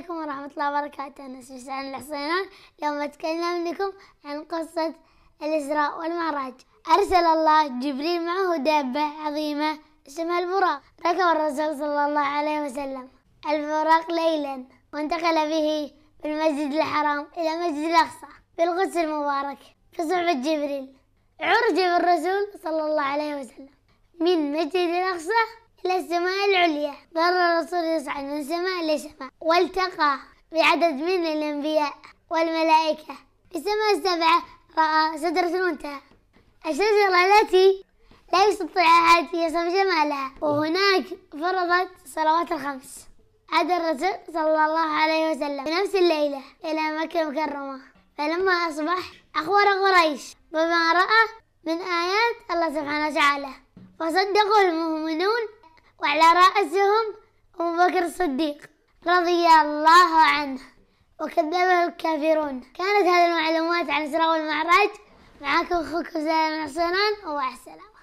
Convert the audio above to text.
عليكم ورحمة الله وبركاته أنا سوسان الحصينان اليوم أتكلم لكم عن قصة الإسراء والمعراج أرسل الله جبريل معه دابة عظيمة اسمها البراق ركب الرسول صلى الله عليه وسلم البراق ليلا وانتقل به من المسجد الحرام إلى مسجد الأقصى بالقدس المبارك في صحبة جبريل عرج بالرسول صلى الله عليه وسلم من مسجد الأقصى إلى السماء العليا ضرر يصعد من سماء لسماء والتقى بعدد من الأنبياء والملائكة في السماء السبعة رأى سدرة المنتهى الشجرة التي لا يستطيع أحد يصف جمالها وهناك فرضت صلوات الخمس عاد الرسول صلى الله عليه وسلم في نفس الليلة إلى مكة المكرمة فلما أصبح أخبر قريش بما رأى من آيات الله سبحانه وتعالى فصدقه المؤمنون وعلى رأسهم أبو بكر الصديق رضي الله عنه وكذبه الكافرون كانت هذه المعلومات عن الإسراء والمعراج معكم أخوكم سلام حسنان ومع السلامة